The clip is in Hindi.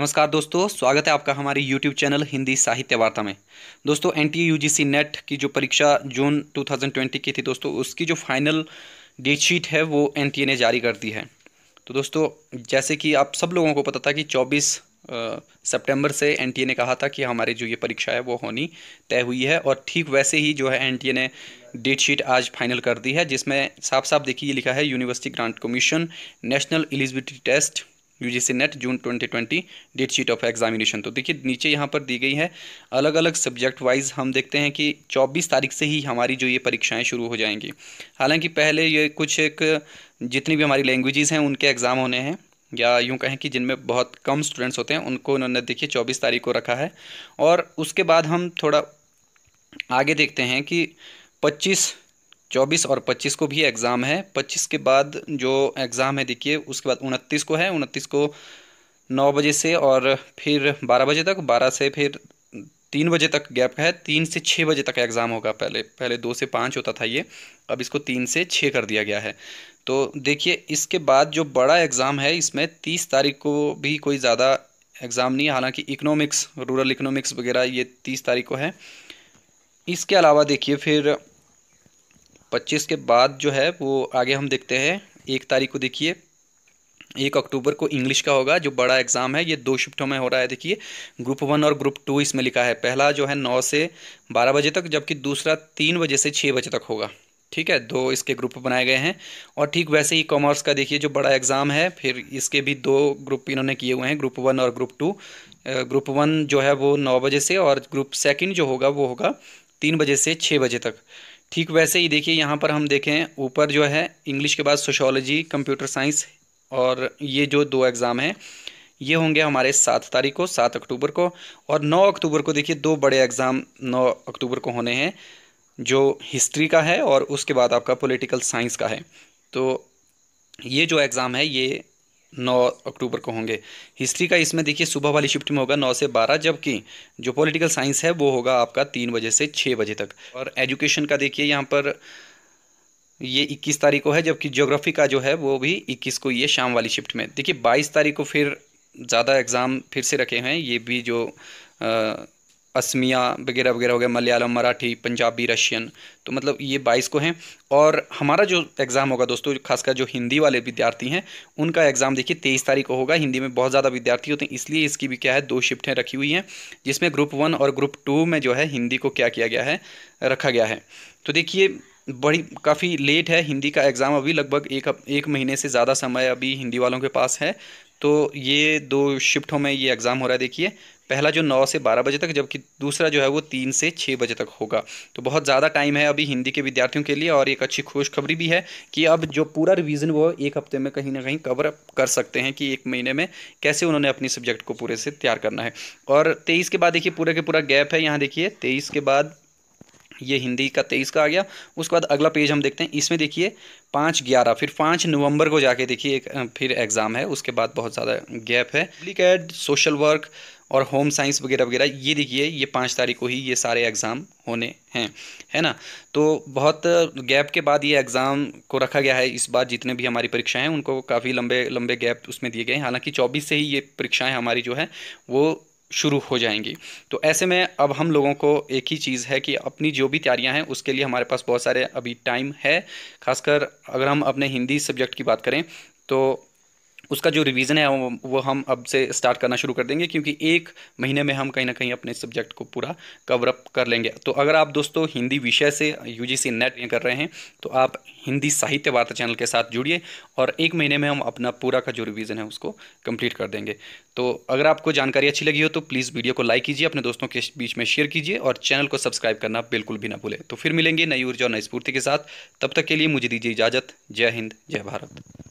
नमस्कार दोस्तों स्वागत है आपका हमारे YouTube चैनल हिंदी साहित्य वार्ता में दोस्तों एन टी नेट की जो परीक्षा जून 2020 की थी दोस्तों उसकी जो फाइनल डेट शीट है वो एन ने जारी कर दी है तो दोस्तों जैसे कि आप सब लोगों को पता था कि 24 सितंबर से एन ने कहा था कि हमारी जो ये परीक्षा है वो होनी तय हुई है और ठीक वैसे ही जो है एन ने डेट शीट आज फाइनल कर दी है जिसमें साफ साफ देखिए लिखा है university grant commission national eligibility test U G C net June 2020 date sheet of examination तो देखिए नीचे यहाँ पर दी गई है अलग अलग सब्जेक्ट वाइज हम देखते हैं कि 24 तारीख से ही हमारी जो ये परीक्षाएं शुरू हो जाएंगी हालांकि पहले ये कुछ एक जितनी भी हमारी लैंग्वेजेस हैं उनके एग्ज़ाम होने हैं या यूं कहें कि जिनमें बहुत कम स्टूडेंट्स होते हैं उनको उन्होंने देखिए चौबीस तारीख को रखा है और उसके बाद हम थोड़ा आगे देखते हैं कि पच्चीस चौबीस और पच्चीस को भी एग्ज़ाम है पच्चीस के बाद जो एग्ज़ाम है देखिए उसके बाद उनतीस को है उनतीस को नौ बजे से और फिर बारह बजे तक बारह से फिर तीन बजे तक गैप है तीन से छः बजे तक एग्ज़ाम होगा पहले पहले दो से पाँच होता था ये अब इसको तीन से छः कर दिया गया है तो देखिए इसके बाद जो बड़ा एग्ज़ाम है इसमें तीस तारीख को भी कोई ज़्यादा एग्ज़ाम नहीं है हालांकि इकोनॉमिक्स रूरल इकोनॉमिक्स वगैरह ये तीस तारीख को है इसके अलावा देखिए फिर पच्चीस के बाद जो है वो आगे हम देखते हैं एक तारीख को देखिए एक अक्टूबर को इंग्लिश का होगा जो बड़ा एग्ज़ाम है ये दो शिफ्टों में हो रहा है देखिए ग्रुप वन और ग्रुप टू इसमें लिखा है पहला जो है नौ से बारह बजे तक जबकि दूसरा तीन बजे से छः बजे तक होगा ठीक है दो इसके ग्रुप बनाए गए हैं और ठीक वैसे ही कॉमर्स का देखिए जो बड़ा एग्ज़ाम है फिर इसके भी दो ग्रुप इन्होंने किए हुए हैं ग्रुप वन और ग्रुप टू ग्रुप वन जो है वो नौ बजे से और ग्रुप सेकेंड जो होगा वो होगा तीन बजे से छः बजे तक ठीक वैसे ही देखिए यहाँ पर हम देखें ऊपर जो है इंग्लिश के बाद सोशोलॉजी कंप्यूटर साइंस और ये जो दो एग्ज़ाम हैं ये होंगे हमारे सात तारीख को सात अक्टूबर को और नौ अक्टूबर को देखिए दो बड़े एग्ज़ाम नौ अक्टूबर को होने हैं जो हिस्ट्री का है और उसके बाद आपका पॉलिटिकल साइंस का है तो ये जो एग्ज़ाम है ये नौ अक्टूबर को होंगे हिस्ट्री का इसमें देखिए सुबह वाली शिफ्ट में होगा नौ से बारह जबकि जो पॉलिटिकल साइंस है वो होगा आपका तीन बजे से छः बजे तक और एजुकेशन का देखिए यहाँ पर ये 21 तारीख को है जबकि ज्योग्राफी का जो है वो भी 21 को ये शाम वाली शिफ्ट में देखिए 22 तारीख को फिर ज़्यादा एग्ज़ाम फिर से रखे हैं ये भी जो आ, असमिया वगैरह वगैरह हो गया मलयालम मराठी पंजाबी रशियन तो मतलब ये बाईस को हैं और हमारा जो एग्ज़ाम होगा दोस्तों खासकर जो हिंदी वाले विद्यार्थी हैं उनका एग्ज़ाम देखिए तेईस तारीख को होगा हिंदी में बहुत ज़्यादा विद्यार्थी होते हैं इसलिए इसकी भी क्या है दो शिफ्टें रखी हुई हैं जिसमें ग्रुप वन और ग्रुप टू में जो है हिंदी को क्या किया गया है रखा गया है तो देखिए बड़ी काफ़ी लेट है हिंदी का एग्ज़ाम अभी लगभग एक एक महीने से ज़्यादा समय अभी हिंदी वालों के पास है तो ये दो शिफ्टों में ये एग्ज़ाम हो रहा है देखिए पहला जो नौ से बारह बजे तक जबकि दूसरा जो है वो तीन से छः बजे तक होगा तो बहुत ज़्यादा टाइम है अभी हिंदी के विद्यार्थियों के लिए और एक अच्छी खुशखबरी भी है कि अब जो पूरा रिविज़न वो एक हफ्ते में कहीं ना कहीं कवर कर सकते हैं कि एक महीने में कैसे उन्होंने अपने सब्जेक्ट को पूरे से तैयार करना है और तेईस के बाद देखिए पूरे के पूरा गैप है यहाँ देखिए तेईस के बाद ये हिंदी का तेईस का आ गया उसके बाद अगला पेज हम देखते हैं इसमें देखिए पाँच ग्यारह फिर पाँच नवंबर को जाके देखिए एक फिर एग्ज़ाम है उसके बाद बहुत ज़्यादा गैप है पब्लिक एड सोशल वर्क और होम साइंस वगैरह वगैरह ये देखिए ये पाँच तारीख को ही ये सारे एग्ज़ाम होने हैं है ना तो बहुत गैप के बाद ये एग्ज़ाम को रखा गया है इस बार जितने भी हमारी परीक्षाएं हैं उनको काफ़ी लंबे लंबे गैप उसमें दिए गए हैं हालांकि 24 से ही ये परीक्षाएं हमारी जो है वो शुरू हो जाएंगी तो ऐसे में अब हम लोगों को एक ही चीज़ है कि अपनी जो भी तैयारियां हैं उसके लिए हमारे पास बहुत सारे अभी टाइम है खासकर अगर हम अपने हिंदी सब्जेक्ट की बात करें तो उसका जो रिवीजन है वो हम अब से स्टार्ट करना शुरू कर देंगे क्योंकि एक महीने में हम कहीं ना कहीं अपने सब्जेक्ट को पूरा कवरअप कर लेंगे तो अगर आप दोस्तों हिंदी विषय से यू जी सी नेट कर रहे हैं तो आप हिंदी साहित्य वार्ता चैनल के साथ जुड़िए और एक महीने में हम अपना पूरा का जो रिवीजन है उसको कंप्लीट कर देंगे तो अगर आपको जानकारी अच्छी लगी हो तो प्लीज़ वीडियो को लाइक कीजिए अपने दोस्तों के बीच में शेयर कीजिए और चैनल को सब्सक्राइब करना बिल्कुल भी ना भूलें तो फिर मिलेंगे नई ऊर्जा और नई स्फूर्ति के साथ तब तक के लिए मुझे दीजिए इजाज़त जय हिंद जय भारत